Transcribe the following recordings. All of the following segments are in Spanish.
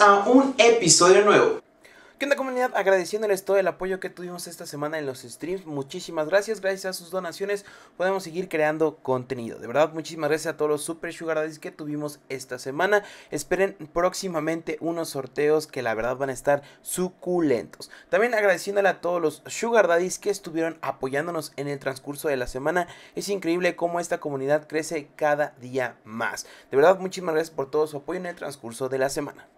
a un episodio nuevo. ¿Qué onda comunidad? Agradeciéndoles todo el apoyo que tuvimos esta semana en los streams. Muchísimas gracias. Gracias a sus donaciones podemos seguir creando contenido. De verdad, muchísimas gracias a todos los super sugar daddies que tuvimos esta semana. Esperen próximamente unos sorteos que la verdad van a estar suculentos. También agradeciéndole a todos los sugar daddies que estuvieron apoyándonos en el transcurso de la semana. Es increíble cómo esta comunidad crece cada día más. De verdad, muchísimas gracias por todo su apoyo en el transcurso de la semana.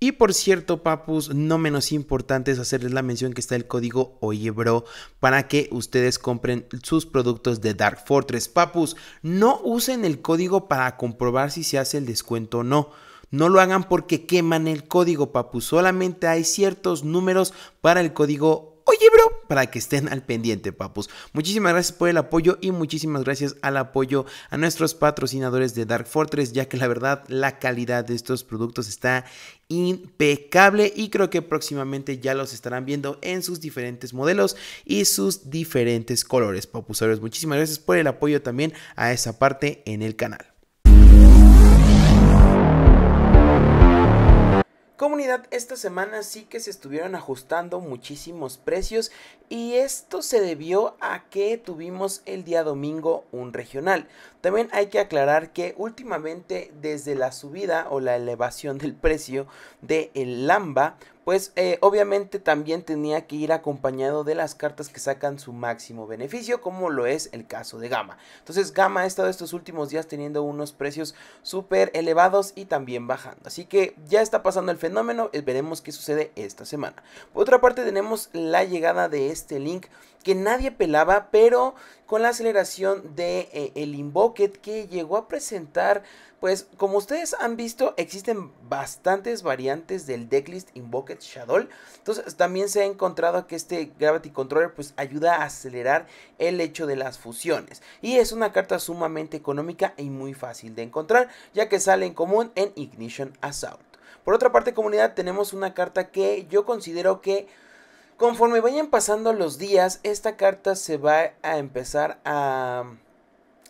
Y por cierto, papus, no menos importante es hacerles la mención que está el código OyeBro para que ustedes compren sus productos de Dark Fortress. Papus, no usen el código para comprobar si se hace el descuento o no. No lo hagan porque queman el código, papus. Solamente hay ciertos números para el código Oye, bro, para que estén al pendiente, papus. Muchísimas gracias por el apoyo y muchísimas gracias al apoyo a nuestros patrocinadores de Dark Fortress, ya que la verdad la calidad de estos productos está impecable y creo que próximamente ya los estarán viendo en sus diferentes modelos y sus diferentes colores, papus. Muchísimas gracias por el apoyo también a esa parte en el canal. Comunidad, esta semana sí que se estuvieron ajustando muchísimos precios y esto se debió a que tuvimos el día domingo un regional. También hay que aclarar que últimamente desde la subida o la elevación del precio del el Lamba, pues eh, obviamente también tenía que ir acompañado de las cartas que sacan su máximo beneficio, como lo es el caso de Gama. Entonces Gama ha estado estos últimos días teniendo unos precios súper elevados y también bajando. Así que ya está pasando el fenómeno, eh, veremos qué sucede esta semana. Por otra parte tenemos la llegada de este link que nadie pelaba, pero con la aceleración de eh, el Invoket que llegó a presentar pues como ustedes han visto, existen bastantes variantes del decklist Invoked Shadow. Entonces también se ha encontrado que este Gravity Controller pues ayuda a acelerar el hecho de las fusiones. Y es una carta sumamente económica y muy fácil de encontrar, ya que sale en común en Ignition Assault. Por otra parte, comunidad, tenemos una carta que yo considero que conforme vayan pasando los días, esta carta se va a empezar a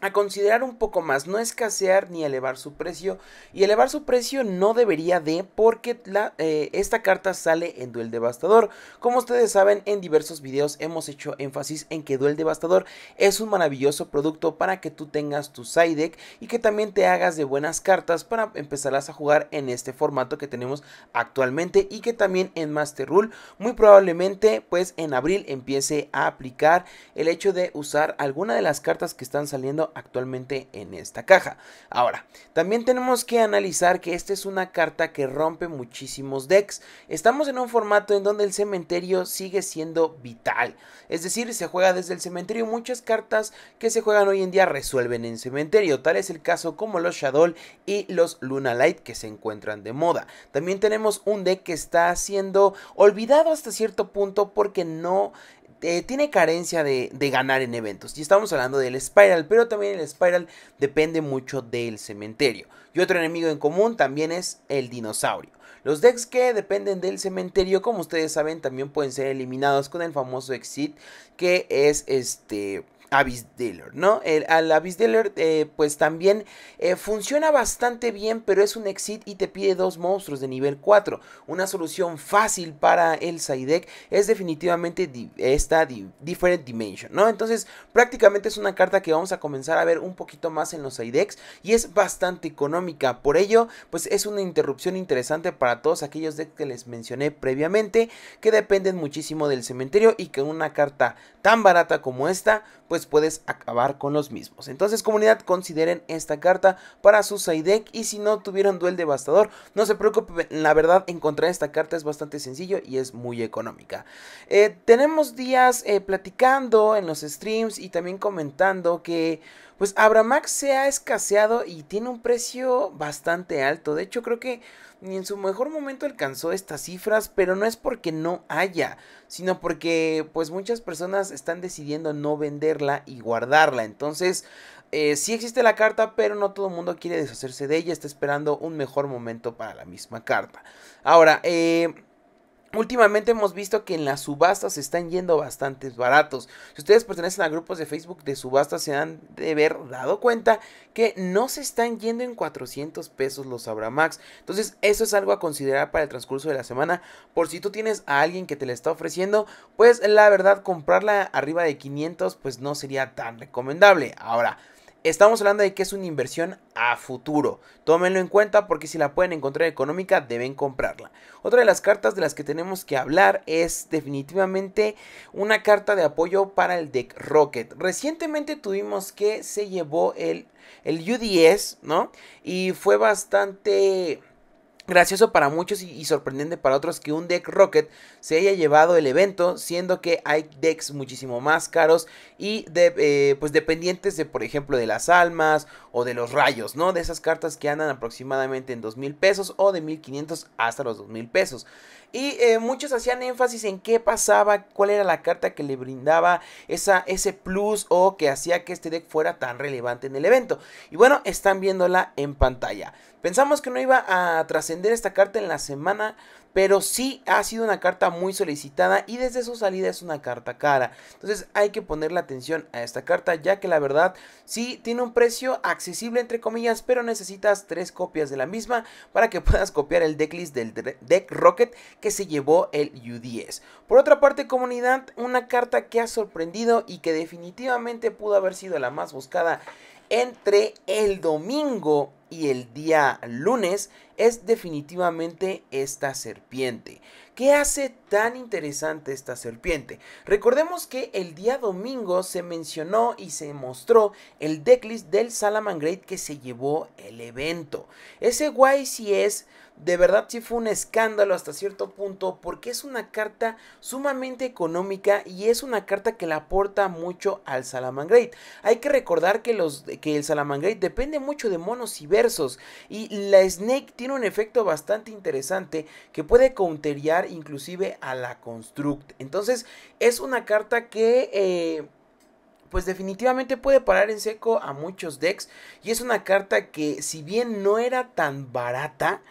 a considerar un poco más, no escasear ni elevar su precio. Y elevar su precio no debería de, porque eh, esta carta sale en Duel Devastador. Como ustedes saben, en diversos videos hemos hecho énfasis en que Duel Devastador es un maravilloso producto para que tú tengas tu side deck y que también te hagas de buenas cartas para empezarlas a jugar en este formato que tenemos actualmente y que también en Master Rule muy probablemente pues en abril empiece a aplicar el hecho de usar alguna de las cartas que están saliendo actualmente en esta caja. Ahora, también tenemos que analizar que esta es una carta que rompe muchísimos decks. Estamos en un formato en donde el cementerio sigue siendo vital. Es decir, se juega desde el cementerio. Muchas cartas que se juegan hoy en día resuelven en cementerio. Tal es el caso como los Shadow y los Luna Light que se encuentran de moda. También tenemos un deck que está siendo olvidado hasta cierto punto porque no eh, tiene carencia de, de, ganar en eventos. Y estamos hablando del Spiral, pero también el Spiral depende mucho del cementerio. Y otro enemigo en común también es el dinosaurio. Los decks que dependen del cementerio, como ustedes saben, también pueden ser eliminados con el famoso exit, que es este... Abyss Dealer, ¿no? El, al Abyss Dealer, eh, pues también eh, funciona bastante bien, pero es un exit y te pide dos monstruos de nivel 4. Una solución fácil para el Psydeck es definitivamente esta Different Dimension, ¿no? Entonces, prácticamente es una carta que vamos a comenzar a ver un poquito más en los Psydecks y es bastante económica. Por ello, pues es una interrupción interesante para todos aquellos decks que les mencioné previamente que dependen muchísimo del cementerio y que una carta tan barata como esta pues puedes acabar con los mismos. Entonces comunidad consideren esta carta para su side deck y si no tuvieron duel devastador no se preocupen, la verdad encontrar esta carta es bastante sencillo y es muy económica. Eh, tenemos días eh, platicando en los streams y también comentando que pues Abramax se ha escaseado y tiene un precio bastante alto. De hecho, creo que ni en su mejor momento alcanzó estas cifras, pero no es porque no haya, sino porque pues muchas personas están decidiendo no venderla y guardarla. Entonces, eh, sí existe la carta, pero no todo el mundo quiere deshacerse de ella, está esperando un mejor momento para la misma carta. Ahora, eh Últimamente hemos visto que en las subastas se están yendo bastante baratos. Si ustedes pertenecen a grupos de Facebook de subastas se han de haber dado cuenta que no se están yendo en 400 pesos los Abramax. Entonces eso es algo a considerar para el transcurso de la semana. Por si tú tienes a alguien que te la está ofreciendo, pues la verdad comprarla arriba de 500 pues no sería tan recomendable. Ahora... Estamos hablando de que es una inversión a futuro. Tómenlo en cuenta porque si la pueden encontrar económica deben comprarla. Otra de las cartas de las que tenemos que hablar es definitivamente una carta de apoyo para el deck Rocket. Recientemente tuvimos que se llevó el, el UDS, ¿no? Y fue bastante Gracioso para muchos y, sorprendente para otros que un deck Rocket se haya llevado el evento, siendo que hay decks muchísimo más caros y eh, pues dependientes de, por ejemplo, de las almas o de los rayos, ¿no? De esas cartas que andan aproximadamente en 2000 mil pesos o de 1500 hasta los 2000 mil pesos. Y eh, muchos hacían énfasis en qué pasaba, cuál era la carta que le brindaba esa, ese plus o que hacía que este deck fuera tan relevante en el evento. Y bueno, están viéndola en pantalla. Pensamos que no iba a trascender esta carta en la semana, pero sí ha sido una carta muy solicitada y desde su salida es una carta cara. Entonces hay que ponerle atención a esta carta, ya que la verdad sí tiene un precio accesible entre comillas, pero necesitas tres copias de la misma para que puedas copiar el decklist del deck Rocket que se llevó el U10. Por otra parte, comunidad, una carta que ha sorprendido y que definitivamente pudo haber sido la más buscada entre el domingo y el día lunes es definitivamente esta serpiente. ¿Qué hace tan interesante esta serpiente? Recordemos que el día domingo se mencionó y se mostró el decklist del Salaman que se llevó el evento. Ese guay si es de verdad sí fue un escándalo hasta cierto punto porque es una carta sumamente económica y es una carta que le aporta mucho al Salamangreat. Hay que recordar que, los, que el Salamangreat depende mucho de monos y versos y la Snake tiene un efecto bastante interesante que puede counterear inclusive a la Construct. Entonces es una carta que... Eh, pues definitivamente puede parar en seco a muchos decks y es una carta que si bien no era tan barata,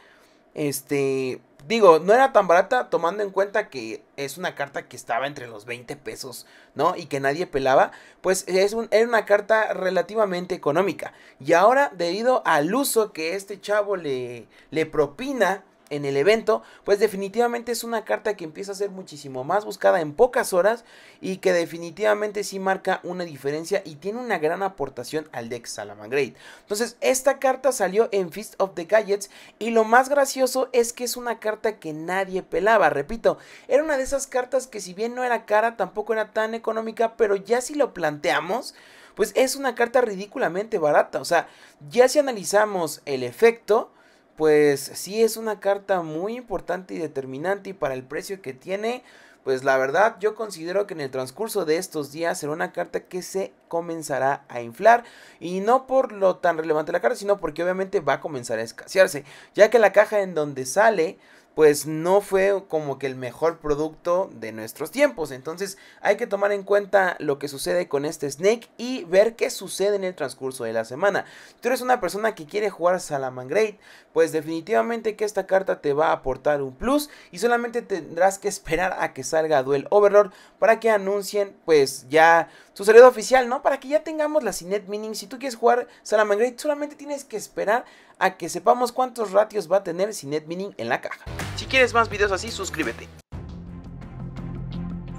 este, digo, no era tan barata tomando en cuenta que es una carta que estaba entre los 20 pesos, ¿no? Y que nadie pelaba, pues es era una carta relativamente económica. Y ahora, debido al uso que este chavo le, le propina en el evento, pues definitivamente es una carta que empieza a ser muchísimo más buscada en pocas horas y que definitivamente sí marca una diferencia y tiene una gran aportación al deck Salamangreat. Entonces, esta carta salió en Feast of the Gadgets y lo más gracioso es que es una carta que nadie pelaba, repito, era una de esas cartas que si bien no era cara, tampoco era tan económica, pero ya si lo planteamos, pues es una carta ridículamente barata, o sea, ya si analizamos el efecto, pues sí es una carta muy importante y determinante y para el precio que tiene, pues la verdad yo considero que en el transcurso de estos días será una carta que se comenzará a inflar y no por lo tan relevante la carta, sino porque obviamente va a comenzar a escasearse, ya que la caja en donde sale pues no fue como que el mejor producto de nuestros tiempos. Entonces hay que tomar en cuenta lo que sucede con este Snake y ver qué sucede en el transcurso de la semana. Tú eres una persona que quiere jugar Salamangreat, pues definitivamente que esta carta te va a aportar un plus y solamente tendrás que esperar a que salga Duel Overlord para que anuncien pues ya su salida oficial, ¿no? Para que ya tengamos la Cinet Mining. Si tú quieres jugar Salamangreat solamente tienes que esperar a que sepamos cuántos ratios va a tener Sinet Mining en la caja. Si quieres más videos así, suscríbete.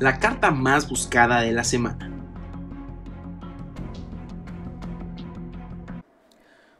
La carta más buscada de la semana.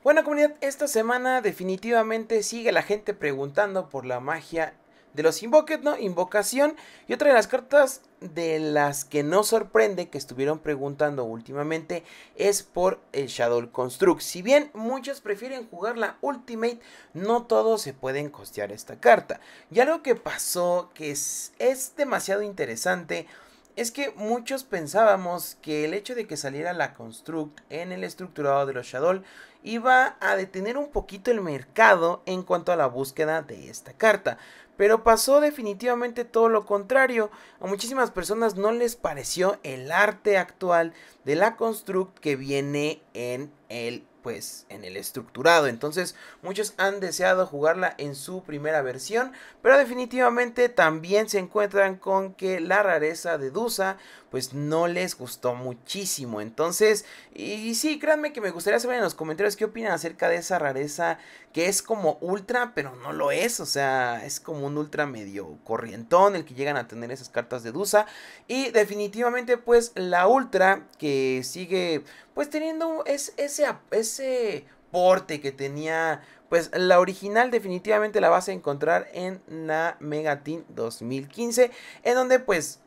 Bueno comunidad, esta semana definitivamente sigue la gente preguntando por la magia de los Invoqued, ¿no? Invocación. Y otra de las cartas de las que no sorprende que estuvieron preguntando últimamente es por el Shadow Construct. Si bien muchos prefieren jugar la Ultimate, no todos se pueden costear esta carta. Y algo que pasó que es, es demasiado interesante es que muchos pensábamos que el hecho de que saliera la Construct en el estructurado de los Shadow iba a detener un poquito el mercado en cuanto a la búsqueda de esta carta. Pero pasó definitivamente todo lo contrario. A muchísimas personas no les pareció el arte actual de la Construct que viene en el pues en el estructurado. Entonces muchos han deseado jugarla en su primera versión, pero definitivamente también se encuentran con que la rareza de Dusa pues no les gustó muchísimo. Entonces, y, sí, créanme que me gustaría saber en los comentarios qué opinan acerca de esa rareza que es como ultra, pero no lo es. O sea, es como un ultra medio corrientón el que llegan a tener esas cartas de Dusa. Y definitivamente, pues la ultra que sigue, pues teniendo es, ese, ese porte que tenía pues la original definitivamente la vas a encontrar en la Mega 2015, en donde pues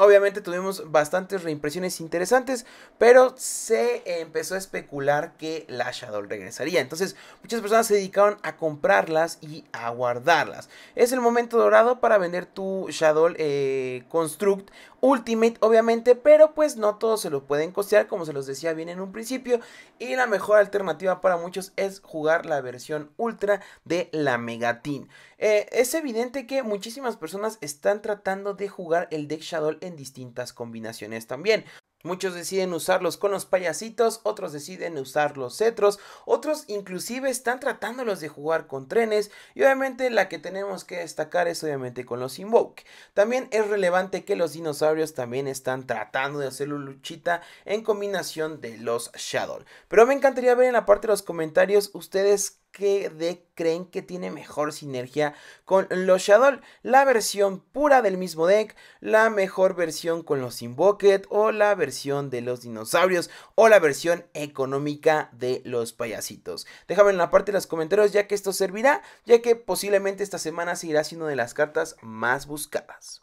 Obviamente tuvimos bastantes reimpresiones interesantes, pero se empezó a especular que la Shadow regresaría. Entonces muchas personas se dedicaron a comprarlas y a guardarlas. Es el momento dorado para vender tu Shadow eh, Construct Ultimate, obviamente, pero pues no todos se lo pueden costear, como se los decía bien en un principio. Y la mejor alternativa para muchos es jugar la versión Ultra de la Megatin. Eh, es evidente que muchísimas personas están tratando de jugar el deck Shadow en distintas combinaciones también. Muchos deciden usarlos con los payasitos, otros deciden usar los cetros, otros inclusive están tratándolos de jugar con trenes y obviamente la que tenemos que destacar es obviamente con los invoke. También es relevante que los dinosaurios también están tratando de hacerlo luchita en combinación de los shadow. Pero me encantaría ver en la parte de los comentarios ustedes que de creen que tiene mejor sinergia con los Shadow, la versión pura del mismo deck, la mejor versión con los Invoket o la versión de los dinosaurios o la versión económica de los payasitos. Déjame en la parte de los comentarios ya que esto servirá, ya que posiblemente esta semana seguirá siendo de las cartas más buscadas.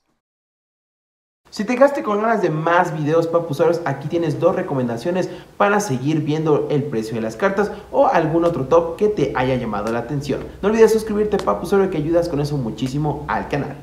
Si te quedaste con ganas de más videos papusaros, aquí tienes dos recomendaciones para seguir viendo el precio de las cartas o algún otro top que te haya llamado la atención. No olvides suscribirte usuarios que ayudas con eso muchísimo al canal.